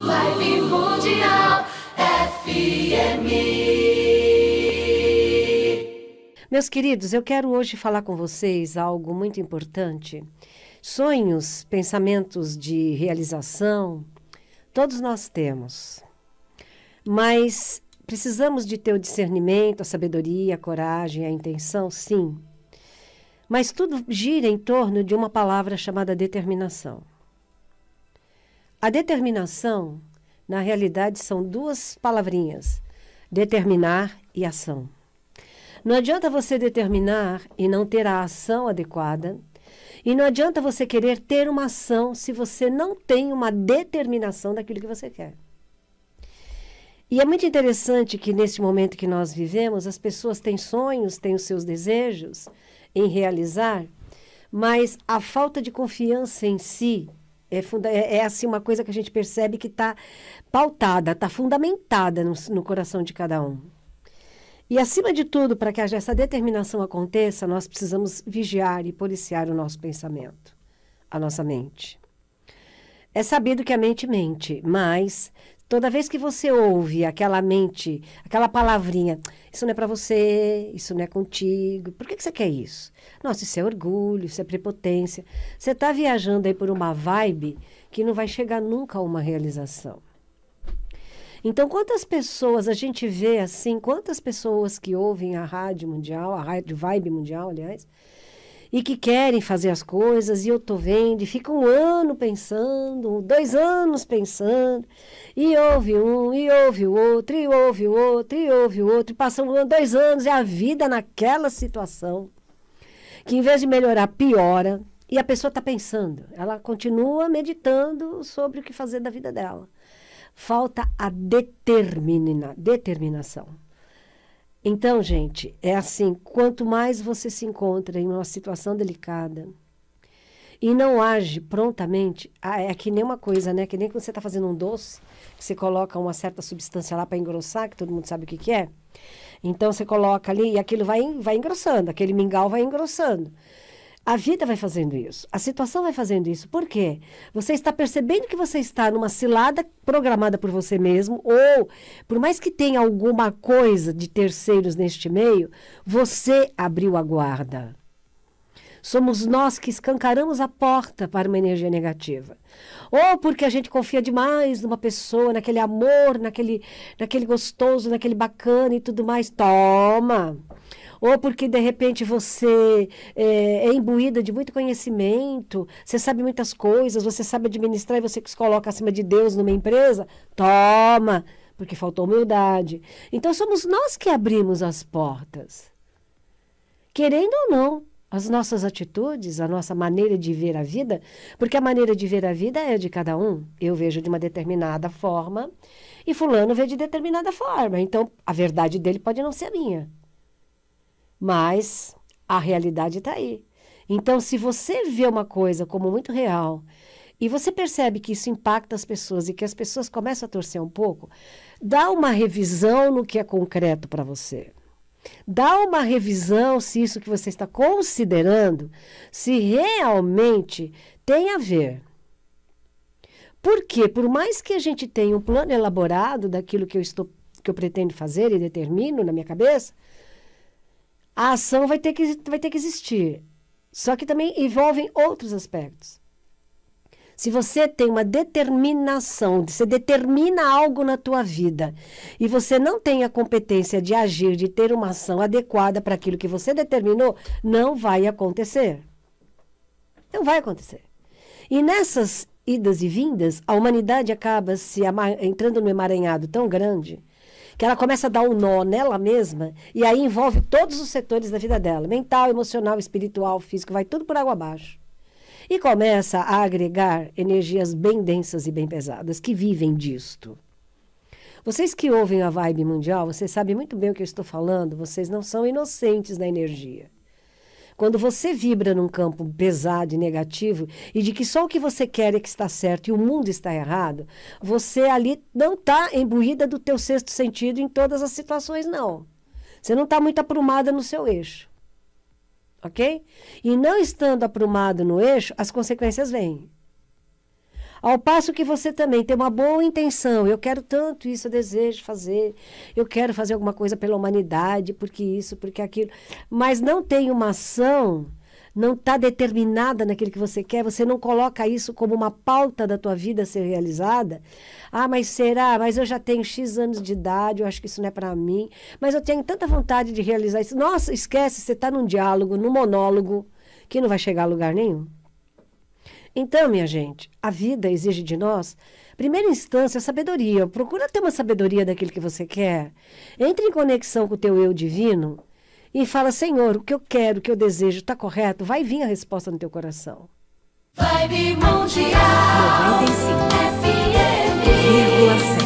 Live Mundial FM. Meus queridos, eu quero hoje falar com vocês algo muito importante. Sonhos, pensamentos de realização, todos nós temos. Mas precisamos de ter o discernimento, a sabedoria, a coragem, a intenção, sim. Mas tudo gira em torno de uma palavra chamada determinação. A determinação, na realidade, são duas palavrinhas: determinar e ação. Não adianta você determinar e não ter a ação adequada. E não adianta você querer ter uma ação se você não tem uma determinação daquilo que você quer. E é muito interessante que neste momento que nós vivemos, as pessoas têm sonhos, têm os seus desejos em realizar, mas a falta de confiança em si é, funda é, é, assim uma coisa que a gente percebe que está pautada, está fundamentada no, no, coração de cada um. E, acima de tudo, para que essa determinação aconteça, nós precisamos vigiar e policiar o nosso pensamento, a nossa mente. É sabido que a mente mente, mas Toda vez que você ouve aquela mente, aquela palavrinha, isso não é para você, isso não é contigo, por que, que você quer isso? Nossa, isso é orgulho, isso é prepotência. Você está viajando aí por uma vibe que não vai chegar nunca a uma realização. Então, quantas pessoas a gente vê assim, quantas pessoas que ouvem a rádio mundial, a rádio vibe mundial, aliás, e que querem fazer as coisas e eu estou vendo, e fica um ano pensando, dois anos pensando, e ouve um, e ouve o outro, e ouve o outro, e ouve o outro, e passa um ano, dois anos, e a vida naquela situação, que em vez de melhorar, piora, e a pessoa está pensando, ela continua meditando sobre o que fazer da vida dela. Falta a determina, determinação. Então, gente, é assim: quanto mais você se encontra em uma situação delicada e não age prontamente, ah, é que nem uma coisa, né? Que nem quando você está fazendo um doce, que você coloca uma certa substância lá para engrossar, que todo mundo sabe o que, que é. Então, você coloca ali e aquilo vai, vai engrossando, aquele mingau vai engrossando. A vida vai fazendo isso, a situação vai fazendo isso. Por quê? Você está percebendo que você está numa cilada programada por você mesmo, ou por mais que tenha alguma coisa de terceiros neste meio, você abriu a guarda. Somos nós que escancaramos a porta para uma energia negativa. Ou porque a gente confia demais numa pessoa, naquele amor, naquele, naquele gostoso, naquele bacana e tudo mais. Toma! ou porque de repente você é, é imbuída de muito conhecimento, você sabe muitas coisas, você sabe administrar e você que se coloca acima de Deus numa empresa, toma, porque faltou humildade. Então somos nós que abrimos as portas. Querendo ou não, as nossas atitudes, a nossa maneira de ver a vida, porque a maneira de ver a vida é de cada um. Eu vejo de uma determinada forma e Fulano vê de determinada forma. Então, a verdade dele pode não ser a minha mas a realidade está aí. Então, se você vê uma coisa como muito real e você percebe que isso impacta as pessoas e que as pessoas começam a torcer um pouco, dá uma revisão no que é concreto para você. Dá uma revisão se isso que você está considerando, se realmente tem a ver. Porque, por mais que a gente tenha um plano elaborado daquilo que eu estou que eu pretendo fazer e determino na minha cabeça, a ação vai ter que, vai ter que existir. Só que também envolvem outros aspectos. Se você tem uma determinação, você determina algo na tua vida e você não tem a competência de agir, de ter uma ação adequada para aquilo que você determinou, não vai acontecer. Não vai acontecer. E nessas idas e vindas, a humanidade acaba se entrando num emaranhado tão grande que ela começa a dar um nó nela mesma e aí envolve todos os setores da vida dela: mental, emocional, espiritual, físico, vai tudo por água abaixo. E começa a agregar energias bem densas e bem pesadas que vivem disto. Vocês que ouvem a vibe mundial, vocês sabem muito bem o que eu estou falando, vocês não são inocentes na energia. Quando você vibra num campo pesado e negativo e de que só o que você quer é que está certo e o mundo está errado, você ali não está imbuída do teu sexto sentido em todas as situações, não. Você não está muito aprumada no seu eixo. Ok? E não estando aprumado no eixo, as consequências vêm. Ao passo que você também tem uma boa intenção, eu quero tanto isso, eu desejo fazer, eu quero fazer alguma coisa pela humanidade, porque isso, porque aquilo, mas não tem uma ação, não está determinada naquilo que você quer, você não coloca isso como uma pauta da tua vida ser realizada. Ah, mas será? Mas eu já tenho X anos de idade, eu acho que isso não é para mim, mas eu tenho tanta vontade de realizar isso. Nossa, esquece, você está num diálogo, num monólogo, que não vai chegar a lugar nenhum. Então, minha gente, a vida exige de nós, primeira instância, sabedoria. Procura ter uma sabedoria daquilo que você quer. Entre em conexão com o teu eu divino e fala, Senhor, o que eu quero, o que eu desejo, está correto? Vai vir a resposta no teu coração. Vibe Mundial 95 FM